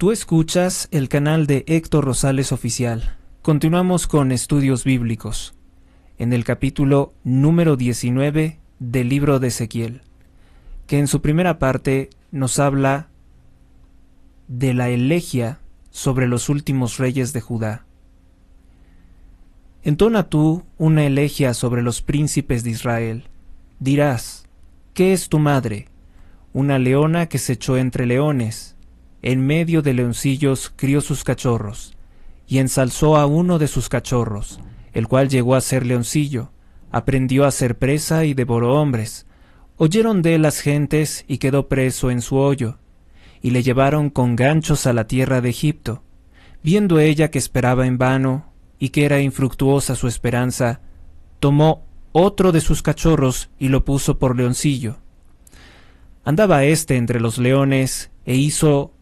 Tú escuchas el canal de Héctor Rosales Oficial. Continuamos con estudios bíblicos. En el capítulo número 19 del libro de Ezequiel, que en su primera parte nos habla de la elegia sobre los últimos reyes de Judá. Entona tú una elegia sobre los príncipes de Israel. Dirás, ¿qué es tu madre? Una leona que se echó entre leones, en medio de leoncillos crió sus cachorros, y ensalzó a uno de sus cachorros, el cual llegó a ser leoncillo, aprendió a ser presa y devoró hombres. Oyeron de las gentes y quedó preso en su hoyo, y le llevaron con ganchos a la tierra de Egipto. Viendo ella que esperaba en vano y que era infructuosa su esperanza, tomó otro de sus cachorros y lo puso por leoncillo. Andaba éste entre los leones e hizo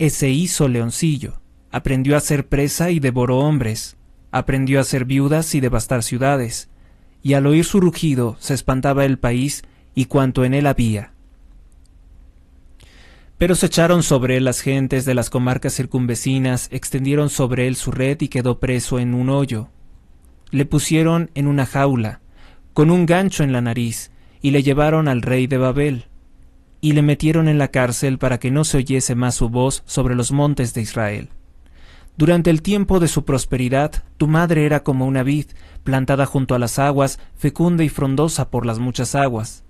ese hizo Leoncillo. Aprendió a ser presa y devoró hombres. Aprendió a ser viudas y devastar ciudades. Y al oír su rugido se espantaba el país y cuanto en él había. Pero se echaron sobre él las gentes de las comarcas circunvecinas, extendieron sobre él su red y quedó preso en un hoyo. Le pusieron en una jaula, con un gancho en la nariz, y le llevaron al rey de Babel y le metieron en la cárcel para que no se oyese más su voz sobre los montes de Israel. Durante el tiempo de su prosperidad, tu madre era como una vid, plantada junto a las aguas, fecunda y frondosa por las muchas aguas.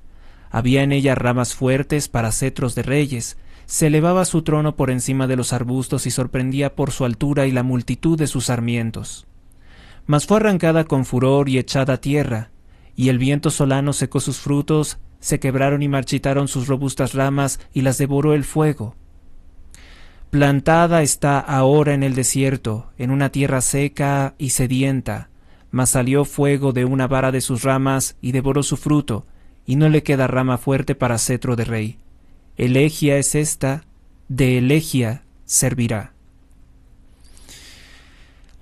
Había en ella ramas fuertes para cetros de reyes, se elevaba su trono por encima de los arbustos y sorprendía por su altura y la multitud de sus sarmientos. Mas fue arrancada con furor y echada a tierra, y el viento solano secó sus frutos, se quebraron y marchitaron sus robustas ramas y las devoró el fuego. Plantada está ahora en el desierto, en una tierra seca y sedienta, mas salió fuego de una vara de sus ramas y devoró su fruto, y no le queda rama fuerte para cetro de rey. Elegia es esta, de Elegia servirá.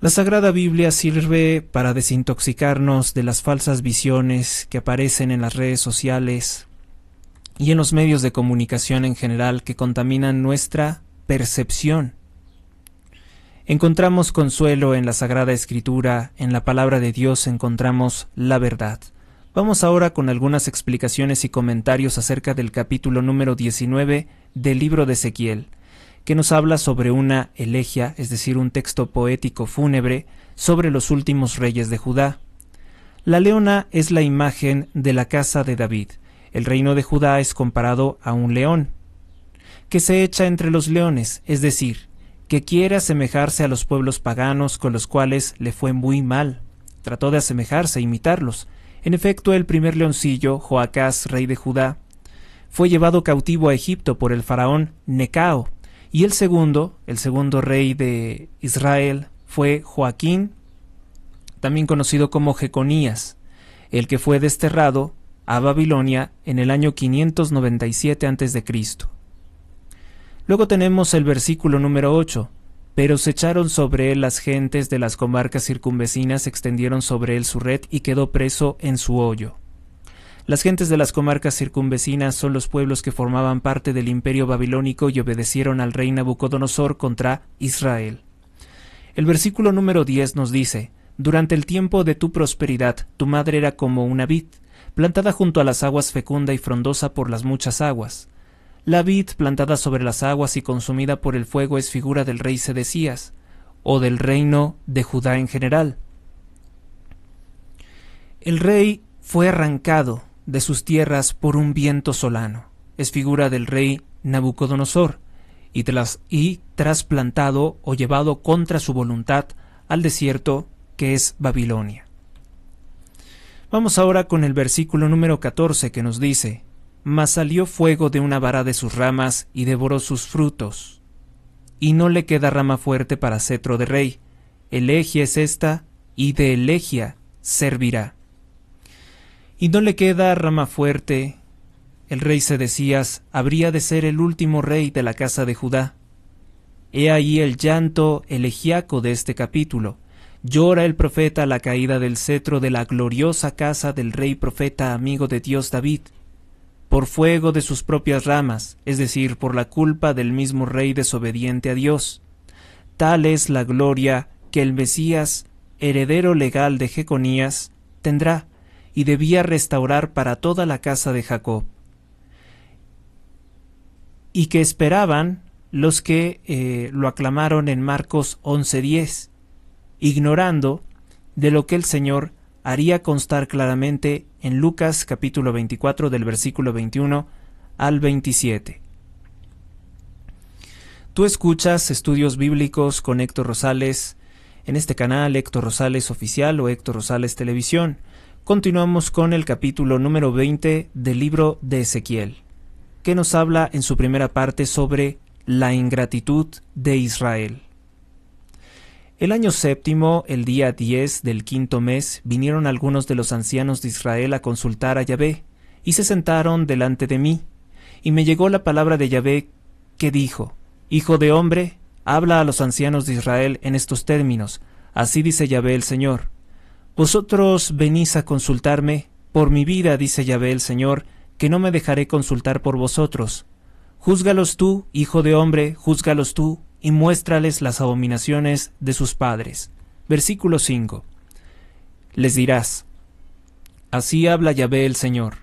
La Sagrada Biblia sirve para desintoxicarnos de las falsas visiones que aparecen en las redes sociales y en los medios de comunicación en general que contaminan nuestra percepción. Encontramos consuelo en la Sagrada Escritura, en la palabra de Dios encontramos la verdad. Vamos ahora con algunas explicaciones y comentarios acerca del capítulo número 19 del libro de Ezequiel que nos habla sobre una elegia, es decir, un texto poético fúnebre sobre los últimos reyes de Judá. La leona es la imagen de la casa de David. El reino de Judá es comparado a un león, que se echa entre los leones, es decir, que quiere asemejarse a los pueblos paganos con los cuales le fue muy mal. Trató de asemejarse, e imitarlos. En efecto, el primer leoncillo, Joacás, rey de Judá, fue llevado cautivo a Egipto por el faraón Necao, y el segundo, el segundo rey de Israel, fue Joaquín, también conocido como Jeconías, el que fue desterrado a Babilonia en el año 597 a.C. Luego tenemos el versículo número 8. Pero se echaron sobre él las gentes de las comarcas circunvecinas, extendieron sobre él su red y quedó preso en su hoyo. Las gentes de las comarcas circunvecinas son los pueblos que formaban parte del imperio babilónico y obedecieron al rey Nabucodonosor contra Israel. El versículo número 10 nos dice, Durante el tiempo de tu prosperidad, tu madre era como una vid, plantada junto a las aguas fecunda y frondosa por las muchas aguas. La vid plantada sobre las aguas y consumida por el fuego es figura del rey Sedecías, o del reino de Judá en general. El rey fue arrancado de sus tierras por un viento solano. Es figura del rey Nabucodonosor, y, y trasplantado o llevado contra su voluntad al desierto que es Babilonia. Vamos ahora con el versículo número 14 que nos dice, Mas salió fuego de una vara de sus ramas y devoró sus frutos, y no le queda rama fuerte para cetro de rey, Elegia es esta, y de Elegia servirá y no le queda rama fuerte. El rey Sedecías habría de ser el último rey de la casa de Judá. He ahí el llanto elegiaco de este capítulo. Llora el profeta la caída del cetro de la gloriosa casa del rey profeta amigo de Dios David, por fuego de sus propias ramas, es decir, por la culpa del mismo rey desobediente a Dios. Tal es la gloria que el Mesías, heredero legal de Jeconías, tendrá y debía restaurar para toda la casa de Jacob, y que esperaban los que eh, lo aclamaron en Marcos 11:10, ignorando de lo que el Señor haría constar claramente en Lucas capítulo 24 del versículo 21 al 27. Tú escuchas estudios bíblicos con Héctor Rosales en este canal Héctor Rosales Oficial o Héctor Rosales Televisión. Continuamos con el capítulo número 20 del libro de Ezequiel, que nos habla en su primera parte sobre la ingratitud de Israel. El año séptimo, el día 10 del quinto mes, vinieron algunos de los ancianos de Israel a consultar a Yahvé, y se sentaron delante de mí. Y me llegó la palabra de Yahvé, que dijo, Hijo de hombre, habla a los ancianos de Israel en estos términos, así dice Yahvé el Señor vosotros venís a consultarme, por mi vida, dice Yahvé el Señor, que no me dejaré consultar por vosotros. Júzgalos tú, hijo de hombre, júzgalos tú, y muéstrales las abominaciones de sus padres. Versículo 5. Les dirás, Así habla Yahvé el Señor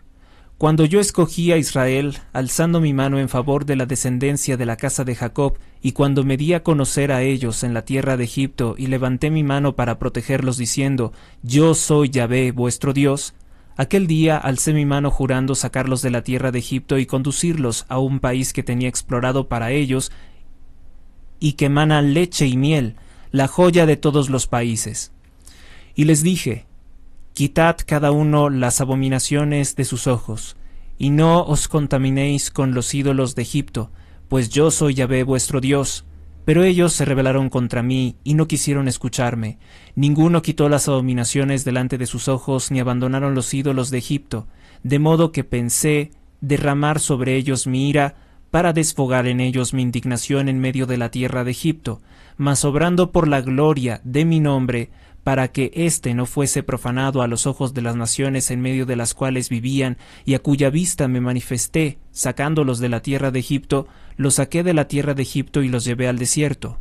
cuando yo escogí a Israel, alzando mi mano en favor de la descendencia de la casa de Jacob, y cuando me di a conocer a ellos en la tierra de Egipto, y levanté mi mano para protegerlos diciendo, Yo soy Yahvé, vuestro Dios, aquel día alcé mi mano jurando sacarlos de la tierra de Egipto y conducirlos a un país que tenía explorado para ellos, y que mana leche y miel, la joya de todos los países. Y les dije, Quitad cada uno las abominaciones de sus ojos, y no os contaminéis con los ídolos de Egipto, pues yo soy Yahvé vuestro Dios. Pero ellos se rebelaron contra mí y no quisieron escucharme. Ninguno quitó las abominaciones delante de sus ojos, ni abandonaron los ídolos de Egipto, de modo que pensé derramar sobre ellos mi ira, para desfogar en ellos mi indignación en medio de la tierra de Egipto, mas obrando por la gloria de mi nombre, para que éste no fuese profanado a los ojos de las naciones en medio de las cuales vivían y a cuya vista me manifesté, sacándolos de la tierra de Egipto, los saqué de la tierra de Egipto y los llevé al desierto.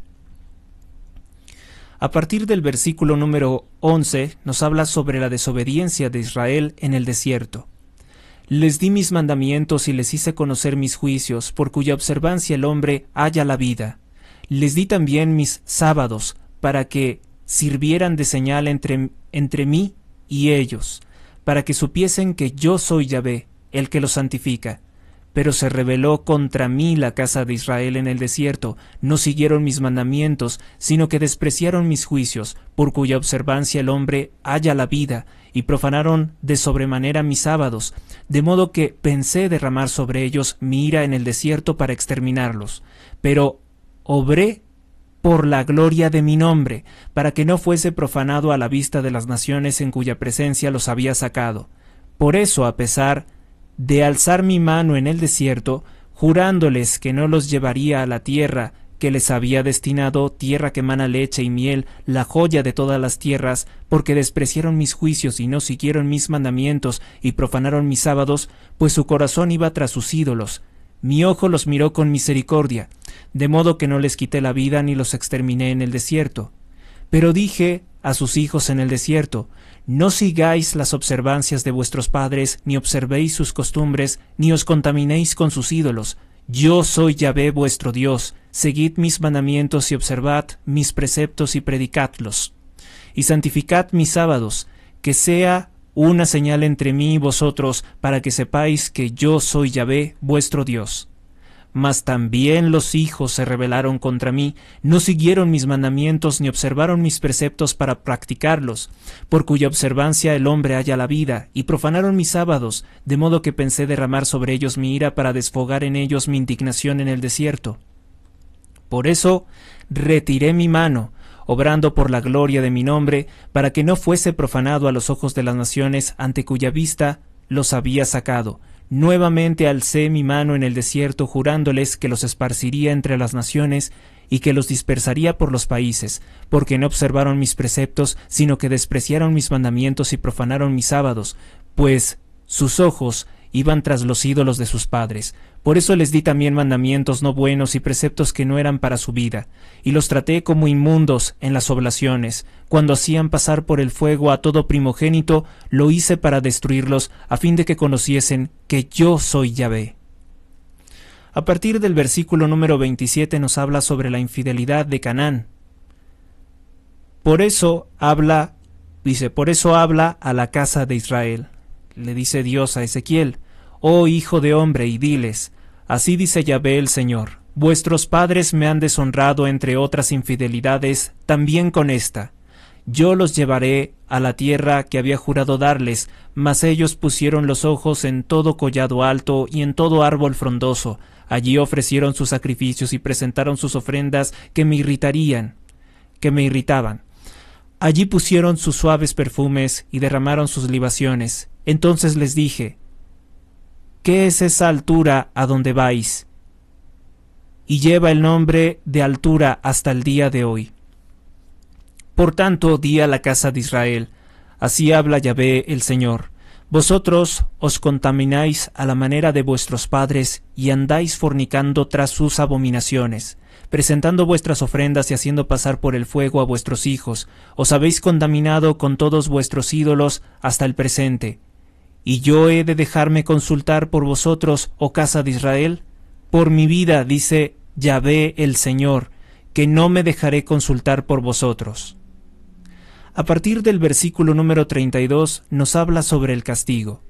A partir del versículo número 11 nos habla sobre la desobediencia de Israel en el desierto. Les di mis mandamientos y les hice conocer mis juicios, por cuya observancia el hombre halla la vida. Les di también mis sábados, para que sirvieran de señal entre, entre mí y ellos, para que supiesen que yo soy Yahvé, el que los santifica. Pero se rebeló contra mí la casa de Israel en el desierto, no siguieron mis mandamientos, sino que despreciaron mis juicios, por cuya observancia el hombre halla la vida, y profanaron de sobremanera mis sábados, de modo que pensé derramar sobre ellos mi ira en el desierto para exterminarlos. Pero obré por la gloria de mi nombre, para que no fuese profanado a la vista de las naciones en cuya presencia los había sacado. Por eso, a pesar de alzar mi mano en el desierto, jurándoles que no los llevaría a la tierra que les había destinado, tierra que mana leche y miel, la joya de todas las tierras, porque despreciaron mis juicios y no siguieron mis mandamientos y profanaron mis sábados, pues su corazón iba tras sus ídolos, mi ojo los miró con misericordia, de modo que no les quité la vida ni los exterminé en el desierto. Pero dije a sus hijos en el desierto, no sigáis las observancias de vuestros padres, ni observéis sus costumbres, ni os contaminéis con sus ídolos. Yo soy Yahvé vuestro Dios, seguid mis mandamientos y observad mis preceptos y predicadlos. Y santificad mis sábados, que sea una señal entre mí y vosotros, para que sepáis que yo soy Yahvé, vuestro Dios. Mas también los hijos se rebelaron contra mí, no siguieron mis mandamientos ni observaron mis preceptos para practicarlos, por cuya observancia el hombre halla la vida, y profanaron mis sábados, de modo que pensé derramar sobre ellos mi ira para desfogar en ellos mi indignación en el desierto. Por eso retiré mi mano, obrando por la gloria de mi nombre, para que no fuese profanado a los ojos de las naciones ante cuya vista los había sacado. Nuevamente alcé mi mano en el desierto, jurándoles que los esparciría entre las naciones y que los dispersaría por los países, porque no observaron mis preceptos, sino que despreciaron mis mandamientos y profanaron mis sábados, pues sus ojos iban tras los ídolos de sus padres, por eso les di también mandamientos no buenos y preceptos que no eran para su vida, y los traté como inmundos en las oblaciones. Cuando hacían pasar por el fuego a todo primogénito, lo hice para destruirlos, a fin de que conociesen que yo soy Yahvé. A partir del versículo número 27 nos habla sobre la infidelidad de Canaán. Por eso habla, dice, por eso habla a la casa de Israel. Le dice Dios a Ezequiel, Oh hijo de hombre, y diles, Así dice Yahvé el Señor. Vuestros padres me han deshonrado entre otras infidelidades, también con esta. Yo los llevaré a la tierra que había jurado darles, mas ellos pusieron los ojos en todo collado alto y en todo árbol frondoso. Allí ofrecieron sus sacrificios y presentaron sus ofrendas que me irritarían, que me irritaban. Allí pusieron sus suaves perfumes y derramaron sus libaciones. Entonces les dije, ¿qué es esa altura a donde vais? Y lleva el nombre de altura hasta el día de hoy. Por tanto, di a la casa de Israel, así habla Yahvé el Señor. Vosotros os contamináis a la manera de vuestros padres y andáis fornicando tras sus abominaciones, presentando vuestras ofrendas y haciendo pasar por el fuego a vuestros hijos. Os habéis contaminado con todos vuestros ídolos hasta el presente. ¿Y yo he de dejarme consultar por vosotros, oh casa de Israel? Por mi vida, dice Yahvé el Señor, que no me dejaré consultar por vosotros. A partir del versículo número 32 nos habla sobre el castigo.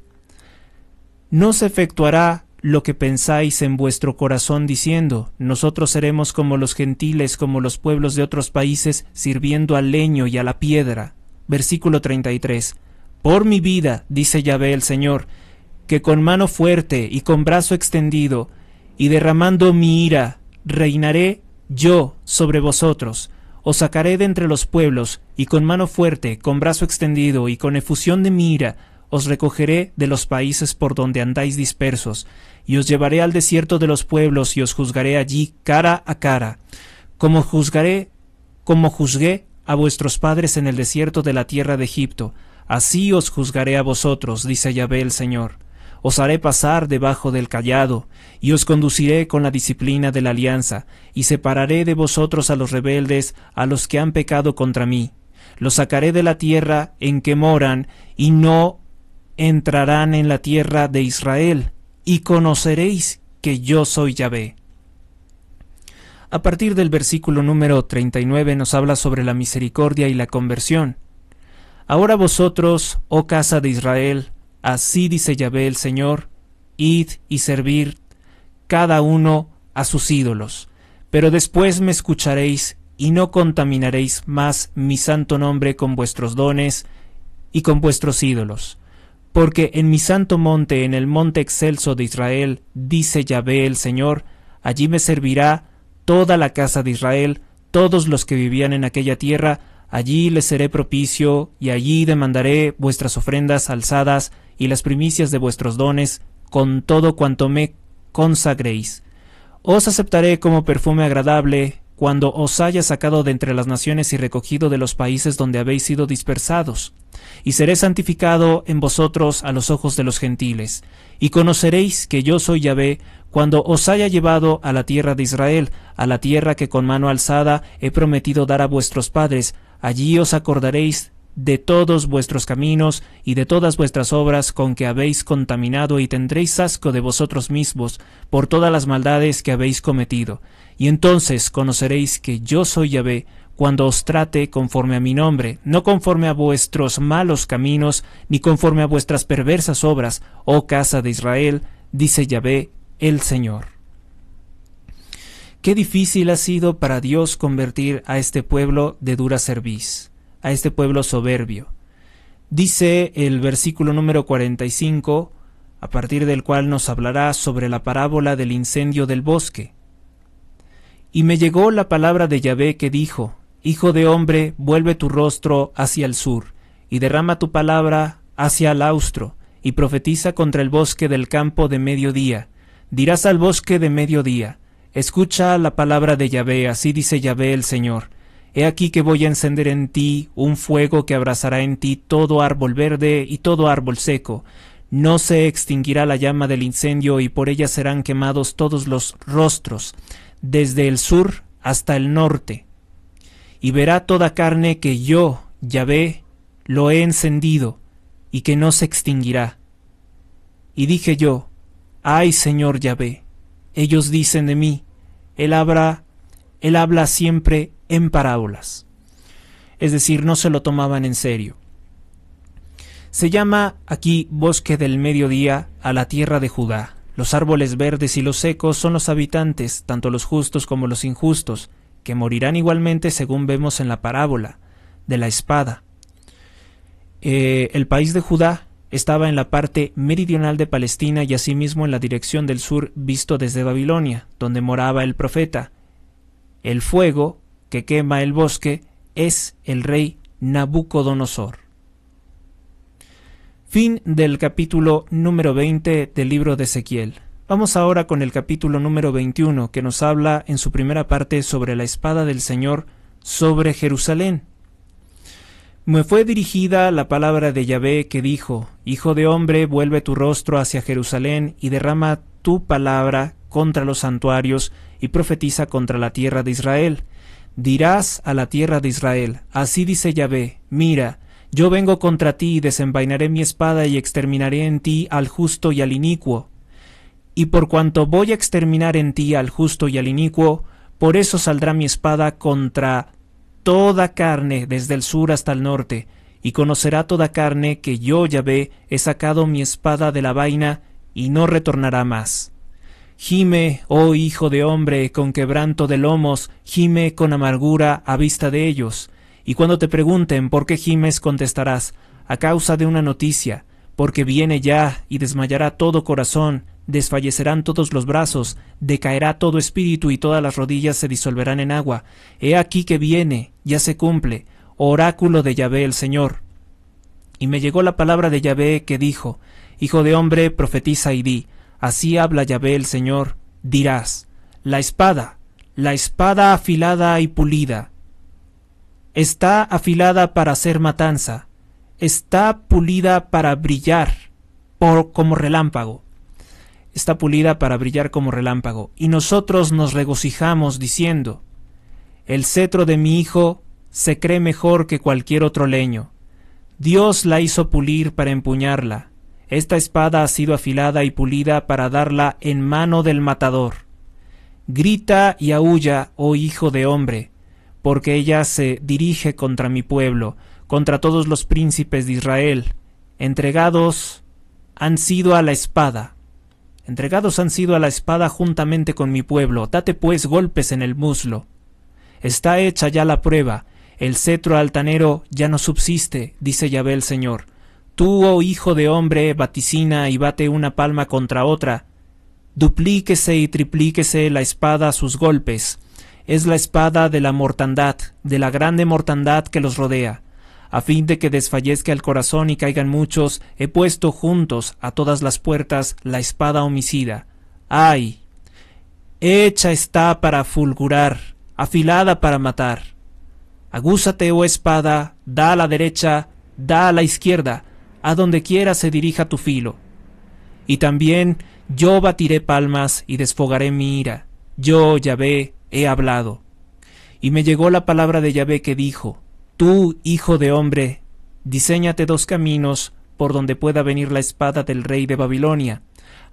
No se efectuará lo que pensáis en vuestro corazón diciendo, nosotros seremos como los gentiles, como los pueblos de otros países, sirviendo al leño y a la piedra. Versículo 33. Por mi vida, dice Yahvé el Señor, que con mano fuerte y con brazo extendido, y derramando mi ira, reinaré yo sobre vosotros, os sacaré de entre los pueblos, y con mano fuerte, con brazo extendido y con efusión de mi ira, os recogeré de los países por donde andáis dispersos, y os llevaré al desierto de los pueblos, y os juzgaré allí cara a cara, como juzgaré, como juzgué a vuestros padres en el desierto de la tierra de Egipto, Así os juzgaré a vosotros, dice Yahvé el Señor. Os haré pasar debajo del callado, y os conduciré con la disciplina de la alianza, y separaré de vosotros a los rebeldes, a los que han pecado contra mí. Los sacaré de la tierra en que moran, y no entrarán en la tierra de Israel, y conoceréis que yo soy Yahvé. A partir del versículo número 39 nos habla sobre la misericordia y la conversión. Ahora vosotros, oh casa de Israel, así dice Yahvé el Señor, id y servid cada uno a sus ídolos. Pero después me escucharéis y no contaminaréis más mi santo nombre con vuestros dones y con vuestros ídolos. Porque en mi santo monte, en el monte excelso de Israel, dice Yahvé el Señor, allí me servirá toda la casa de Israel, todos los que vivían en aquella tierra, Allí les seré propicio, y allí demandaré vuestras ofrendas alzadas y las primicias de vuestros dones, con todo cuanto me consagréis. Os aceptaré como perfume agradable, cuando os haya sacado de entre las naciones y recogido de los países donde habéis sido dispersados, y seré santificado en vosotros a los ojos de los gentiles, y conoceréis que yo soy Yahvé cuando os haya llevado a la tierra de Israel, a la tierra que con mano alzada he prometido dar a vuestros padres, Allí os acordaréis de todos vuestros caminos y de todas vuestras obras con que habéis contaminado y tendréis asco de vosotros mismos por todas las maldades que habéis cometido. Y entonces conoceréis que yo soy Yahvé cuando os trate conforme a mi nombre, no conforme a vuestros malos caminos, ni conforme a vuestras perversas obras, oh casa de Israel, dice Yahvé el Señor. Qué difícil ha sido para Dios convertir a este pueblo de dura cerviz, a este pueblo soberbio. Dice el versículo número 45, a partir del cual nos hablará sobre la parábola del incendio del bosque. Y me llegó la palabra de Yahvé que dijo, Hijo de hombre, vuelve tu rostro hacia el sur, y derrama tu palabra hacia el austro, y profetiza contra el bosque del campo de mediodía. Dirás al bosque de mediodía, Escucha la palabra de Yahvé, así dice Yahvé el Señor. He aquí que voy a encender en ti un fuego que abrazará en ti todo árbol verde y todo árbol seco. No se extinguirá la llama del incendio y por ella serán quemados todos los rostros, desde el sur hasta el norte. Y verá toda carne que yo, Yahvé, lo he encendido y que no se extinguirá. Y dije yo, Ay Señor Yahvé, ellos dicen de mí, él habla, habla siempre en parábolas. Es decir, no se lo tomaban en serio. Se llama aquí bosque del mediodía a la tierra de Judá. Los árboles verdes y los secos son los habitantes, tanto los justos como los injustos, que morirán igualmente según vemos en la parábola de la espada. Eh, el país de Judá estaba en la parte meridional de Palestina y asimismo en la dirección del sur visto desde Babilonia, donde moraba el profeta. El fuego que quema el bosque es el rey Nabucodonosor. Fin del capítulo número 20 del libro de Ezequiel. Vamos ahora con el capítulo número 21 que nos habla en su primera parte sobre la espada del Señor sobre Jerusalén me fue dirigida la palabra de Yahvé que dijo, Hijo de hombre, vuelve tu rostro hacia Jerusalén y derrama tu palabra contra los santuarios y profetiza contra la tierra de Israel. Dirás a la tierra de Israel, Así dice Yahvé, mira, yo vengo contra ti y desenvainaré mi espada y exterminaré en ti al justo y al inicuo. Y por cuanto voy a exterminar en ti al justo y al inicuo, por eso saldrá mi espada contra toda carne desde el sur hasta el norte, y conocerá toda carne que yo, ve he sacado mi espada de la vaina, y no retornará más. Gime, oh hijo de hombre, con quebranto de lomos, gime con amargura a vista de ellos. Y cuando te pregunten por qué gimes, contestarás, a causa de una noticia, porque viene ya y desmayará todo corazón, desfallecerán todos los brazos, decaerá todo espíritu y todas las rodillas se disolverán en agua. He aquí que viene, ya se cumple, oráculo de Yahvé el Señor. Y me llegó la palabra de Yahvé que dijo, Hijo de hombre, profetiza y di, así habla Yahvé el Señor, dirás, la espada, la espada afilada y pulida, está afilada para hacer matanza, está pulida para brillar por como relámpago está pulida para brillar como relámpago, y nosotros nos regocijamos diciendo, El cetro de mi hijo se cree mejor que cualquier otro leño. Dios la hizo pulir para empuñarla. Esta espada ha sido afilada y pulida para darla en mano del matador. Grita y aúlla, oh hijo de hombre, porque ella se dirige contra mi pueblo, contra todos los príncipes de Israel. Entregados han sido a la espada Entregados han sido a la espada juntamente con mi pueblo, date pues golpes en el muslo. Está hecha ya la prueba, el cetro altanero ya no subsiste, dice Yahvé el Señor. Tú, oh hijo de hombre, vaticina y bate una palma contra otra. Duplíquese y triplíquese la espada a sus golpes. Es la espada de la mortandad, de la grande mortandad que los rodea a fin de que desfallezca el corazón y caigan muchos, he puesto juntos a todas las puertas la espada homicida. ¡Ay! Hecha está para fulgurar, afilada para matar. Agúzate, oh espada, da a la derecha, da a la izquierda, a donde quiera se dirija tu filo. Y también yo batiré palmas y desfogaré mi ira. Yo, Yahvé, he hablado. Y me llegó la palabra de Yahvé que dijo, Tú, hijo de hombre, diséñate dos caminos por donde pueda venir la espada del rey de Babilonia.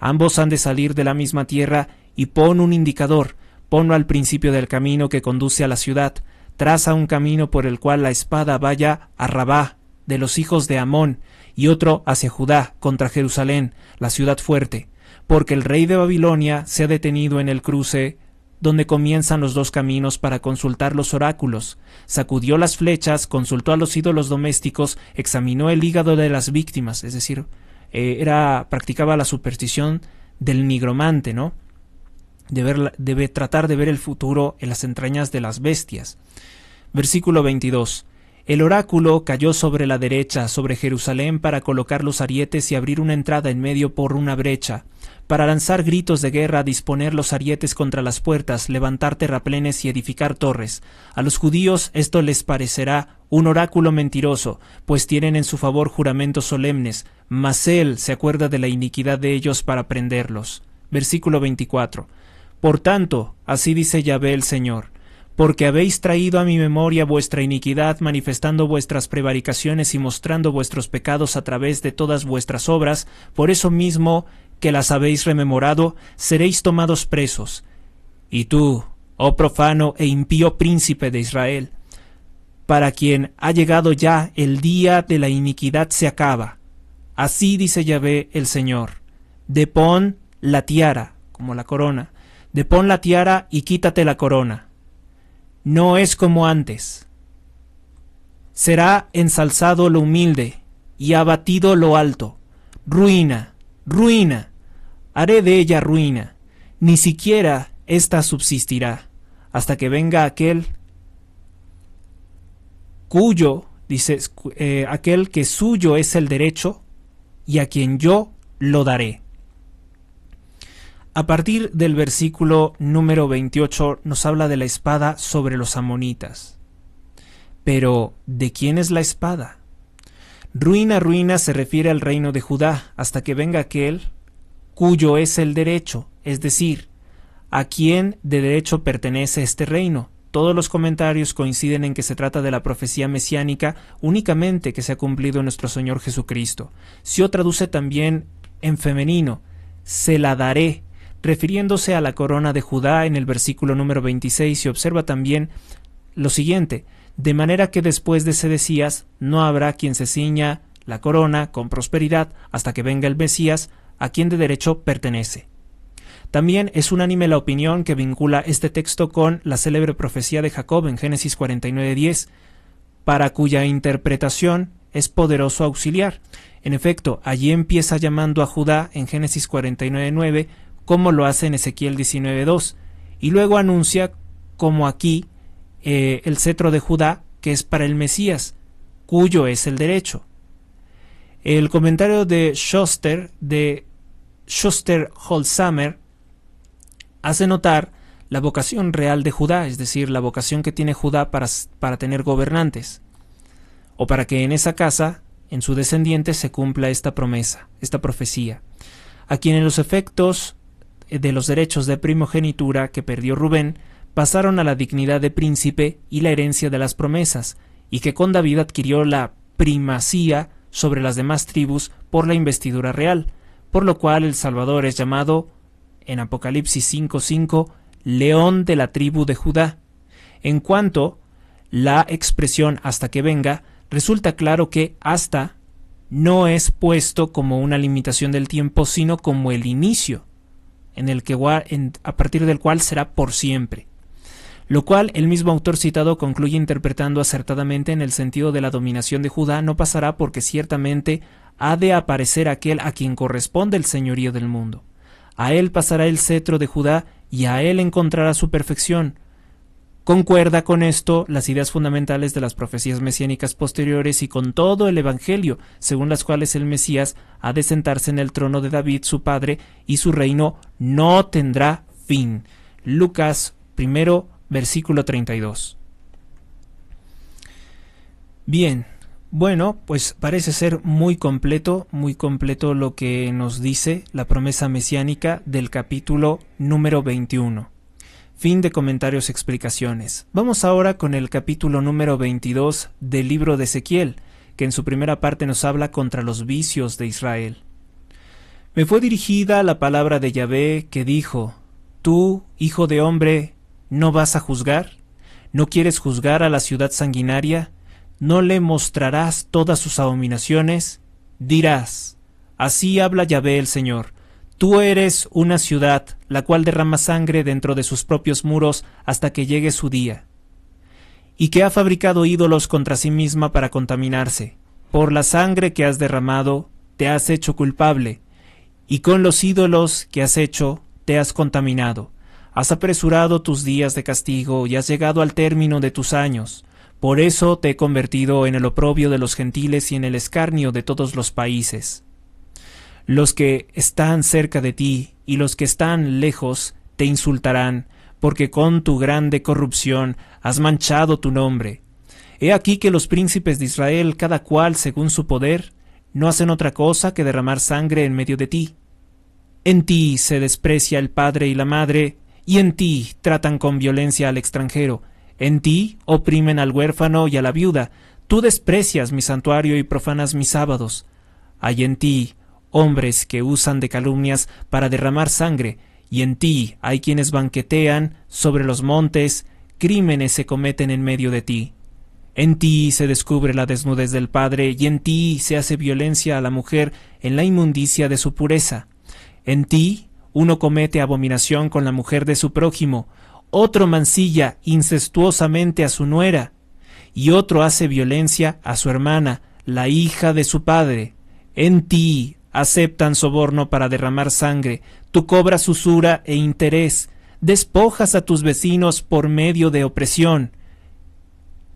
Ambos han de salir de la misma tierra y pon un indicador, ponlo al principio del camino que conduce a la ciudad, traza un camino por el cual la espada vaya a Rabá, de los hijos de Amón, y otro hacia Judá, contra Jerusalén, la ciudad fuerte, porque el rey de Babilonia se ha detenido en el cruce donde comienzan los dos caminos para consultar los oráculos, sacudió las flechas, consultó a los ídolos domésticos, examinó el hígado de las víctimas, es decir, eh, era, practicaba la superstición del nigromante, ¿no? Debe, tratar de ver el futuro en las entrañas de las bestias. Versículo 22. El oráculo cayó sobre la derecha, sobre Jerusalén, para colocar los arietes y abrir una entrada en medio por una brecha, para lanzar gritos de guerra, disponer los arietes contra las puertas, levantar terraplenes y edificar torres. A los judíos esto les parecerá un oráculo mentiroso, pues tienen en su favor juramentos solemnes, mas él se acuerda de la iniquidad de ellos para prenderlos. Versículo 24. Por tanto, así dice Yahvé el Señor porque habéis traído a mi memoria vuestra iniquidad, manifestando vuestras prevaricaciones y mostrando vuestros pecados a través de todas vuestras obras, por eso mismo que las habéis rememorado, seréis tomados presos. Y tú, oh profano e impío príncipe de Israel, para quien ha llegado ya el día de la iniquidad se acaba. Así dice Yahvé el Señor. Depón la tiara, como la corona. Depón la tiara y quítate la corona no es como antes. Será ensalzado lo humilde y abatido lo alto. Ruina, ruina, haré de ella ruina. Ni siquiera ésta subsistirá hasta que venga aquel cuyo, dice, eh, aquel que suyo es el derecho y a quien yo lo daré. A partir del versículo número 28 nos habla de la espada sobre los amonitas. Pero, ¿de quién es la espada? Ruina, ruina se refiere al reino de Judá hasta que venga aquel cuyo es el derecho, es decir, a quién de derecho pertenece este reino. Todos los comentarios coinciden en que se trata de la profecía mesiánica únicamente que se ha cumplido en nuestro Señor Jesucristo. Sio traduce también en femenino, se la daré refiriéndose a la corona de Judá en el versículo número 26 se observa también lo siguiente, de manera que después de Sedecías no habrá quien se ciña la corona con prosperidad hasta que venga el Mesías, a quien de derecho pertenece. También es unánime la opinión que vincula este texto con la célebre profecía de Jacob en Génesis 49:10, para cuya interpretación es poderoso auxiliar. En efecto, allí empieza llamando a Judá en Génesis 49:9 como lo hace en Ezequiel 19.2, y luego anuncia, como aquí, eh, el cetro de Judá, que es para el Mesías, cuyo es el derecho. El comentario de Schuster, de Schuster Holzamer, hace notar la vocación real de Judá, es decir, la vocación que tiene Judá para, para tener gobernantes, o para que en esa casa, en su descendiente, se cumpla esta promesa, esta profecía, a quien en los efectos eh, de los derechos de primogenitura que perdió Rubén pasaron a la dignidad de príncipe y la herencia de las promesas, y que con David adquirió la primacía sobre las demás tribus por la investidura real, por lo cual el Salvador es llamado, en Apocalipsis 5.5, León de la tribu de Judá. En cuanto la expresión hasta que venga, resulta claro que hasta no es puesto como una limitación del tiempo, sino como el inicio, en el que, a partir del cual será por siempre. Lo cual el mismo autor citado concluye interpretando acertadamente en el sentido de la dominación de Judá no pasará porque ciertamente ha de aparecer aquel a quien corresponde el señorío del mundo. A él pasará el cetro de Judá y a él encontrará su perfección, Concuerda con esto las ideas fundamentales de las profecías mesiánicas posteriores y con todo el Evangelio, según las cuales el Mesías ha de sentarse en el trono de David, su padre, y su reino no tendrá fin. Lucas primero, versículo 32. Bien, bueno, pues parece ser muy completo, muy completo lo que nos dice la promesa mesiánica del capítulo número 21. Fin de comentarios explicaciones. Vamos ahora con el capítulo número 22 del libro de Ezequiel, que en su primera parte nos habla contra los vicios de Israel. Me fue dirigida la palabra de Yahvé que dijo, Tú, hijo de hombre, ¿no vas a juzgar? ¿No quieres juzgar a la ciudad sanguinaria? ¿No le mostrarás todas sus abominaciones? Dirás, Así habla Yahvé el Señor, Tú eres una ciudad, la cual derrama sangre dentro de sus propios muros hasta que llegue su día, y que ha fabricado ídolos contra sí misma para contaminarse. Por la sangre que has derramado, te has hecho culpable, y con los ídolos que has hecho, te has contaminado. Has apresurado tus días de castigo y has llegado al término de tus años. Por eso te he convertido en el oprobio de los gentiles y en el escarnio de todos los países. Los que están cerca de ti y los que están lejos te insultarán, porque con tu grande corrupción has manchado tu nombre. He aquí que los príncipes de Israel, cada cual según su poder, no hacen otra cosa que derramar sangre en medio de ti. En ti se desprecia el padre y la madre, y en ti tratan con violencia al extranjero, en ti oprimen al huérfano y a la viuda, tú desprecias mi santuario y profanas mis sábados. Hay en ti hombres que usan de calumnias para derramar sangre, y en ti hay quienes banquetean sobre los montes, crímenes se cometen en medio de ti. En ti se descubre la desnudez del padre, y en ti se hace violencia a la mujer en la inmundicia de su pureza. En ti uno comete abominación con la mujer de su prójimo, otro mancilla incestuosamente a su nuera, y otro hace violencia a su hermana, la hija de su padre. En ti aceptan soborno para derramar sangre, tú cobras usura e interés, despojas a tus vecinos por medio de opresión.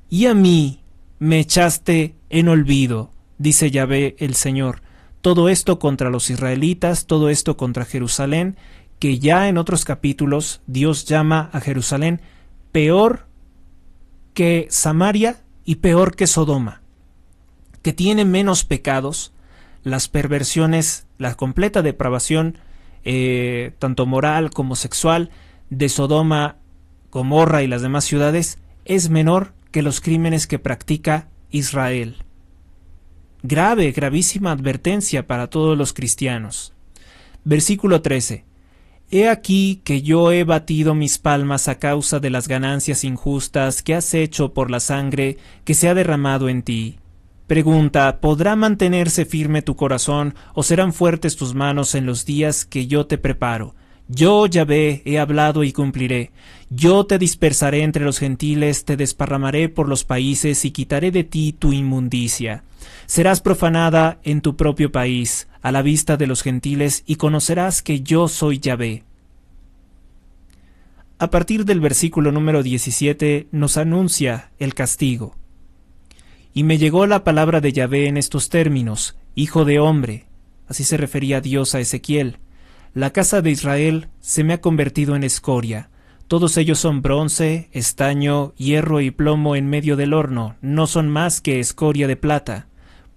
Y a mí me echaste en olvido, dice Yahvé el Señor. Todo esto contra los israelitas, todo esto contra Jerusalén, que ya en otros capítulos Dios llama a Jerusalén peor que Samaria y peor que Sodoma, que tiene menos pecados, las perversiones, la completa depravación, eh, tanto moral como sexual, de Sodoma, Gomorra y las demás ciudades, es menor que los crímenes que practica Israel. Grave, gravísima advertencia para todos los cristianos. Versículo 13. He aquí que yo he batido mis palmas a causa de las ganancias injustas que has hecho por la sangre que se ha derramado en ti Pregunta, ¿podrá mantenerse firme tu corazón o serán fuertes tus manos en los días que yo te preparo? Yo, Yahvé, he hablado y cumpliré. Yo te dispersaré entre los gentiles, te desparramaré por los países y quitaré de ti tu inmundicia. Serás profanada en tu propio país, a la vista de los gentiles, y conocerás que yo soy Yahvé. A partir del versículo número 17 nos anuncia el castigo. Y me llegó la palabra de Yahvé en estos términos, Hijo de hombre. Así se refería Dios a Ezequiel. La casa de Israel se me ha convertido en escoria. Todos ellos son bronce, estaño, hierro y plomo en medio del horno, no son más que escoria de plata.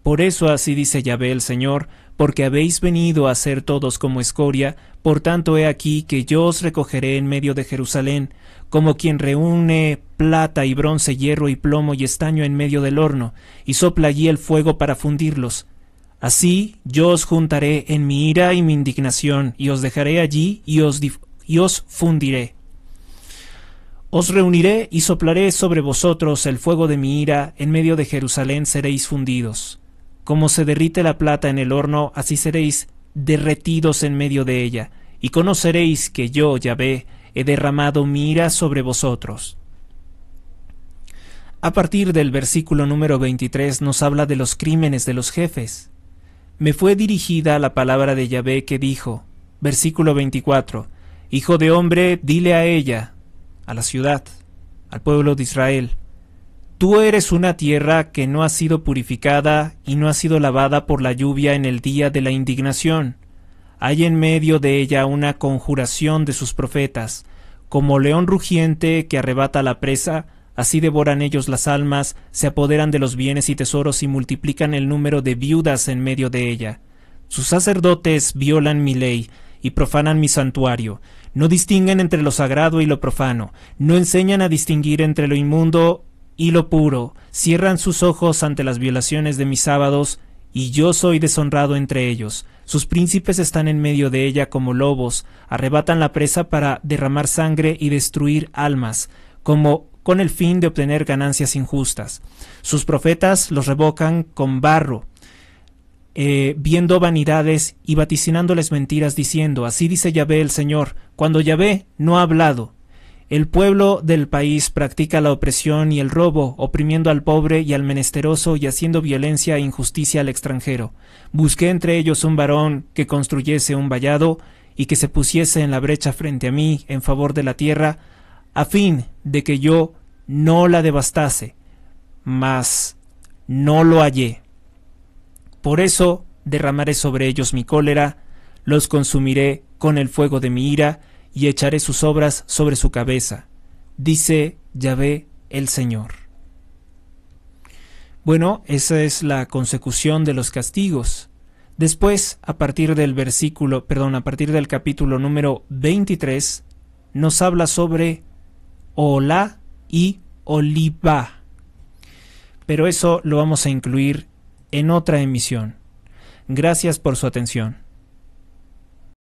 Por eso así dice Yahvé el Señor, porque habéis venido a ser todos como escoria, por tanto he aquí que yo os recogeré en medio de Jerusalén, como quien reúne plata y bronce, hierro y plomo y estaño en medio del horno, y sopla allí el fuego para fundirlos. Así yo os juntaré en mi ira y mi indignación, y os dejaré allí y os, os fundiré. Os reuniré y soplaré sobre vosotros el fuego de mi ira, en medio de Jerusalén seréis fundidos. Como se derrite la plata en el horno, así seréis derretidos en medio de ella, y conoceréis que yo, Yahvé, he derramado mi ira sobre vosotros. A partir del versículo número 23 nos habla de los crímenes de los jefes. Me fue dirigida la palabra de Yahvé que dijo, versículo 24, Hijo de hombre, dile a ella, a la ciudad, al pueblo de Israel, Tú eres una tierra que no ha sido purificada y no ha sido lavada por la lluvia en el día de la indignación. Hay en medio de ella una conjuración de sus profetas, como león rugiente que arrebata la presa, Así devoran ellos las almas, se apoderan de los bienes y tesoros y multiplican el número de viudas en medio de ella. Sus sacerdotes violan mi ley y profanan mi santuario. No distinguen entre lo sagrado y lo profano. No enseñan a distinguir entre lo inmundo y lo puro. Cierran sus ojos ante las violaciones de mis sábados y yo soy deshonrado entre ellos. Sus príncipes están en medio de ella como lobos, arrebatan la presa para derramar sangre y destruir almas, como con el fin de obtener ganancias injustas. Sus profetas los revocan con barro, eh, viendo vanidades y vaticinándoles mentiras, diciendo, así dice Yahvé el Señor, cuando Yahvé no ha hablado. El pueblo del país practica la opresión y el robo, oprimiendo al pobre y al menesteroso y haciendo violencia e injusticia al extranjero. Busqué entre ellos un varón que construyese un vallado y que se pusiese en la brecha frente a mí en favor de la tierra, a fin de que yo no la devastase, mas no lo hallé. Por eso derramaré sobre ellos mi cólera, los consumiré con el fuego de mi ira, y echaré sus obras sobre su cabeza, dice Yahvé el Señor. Bueno, esa es la consecución de los castigos. Después, a partir del versículo, perdón, a partir del capítulo número 23, nos habla sobre hola y Oliva. Pero eso lo vamos a incluir en otra emisión. Gracias por su atención.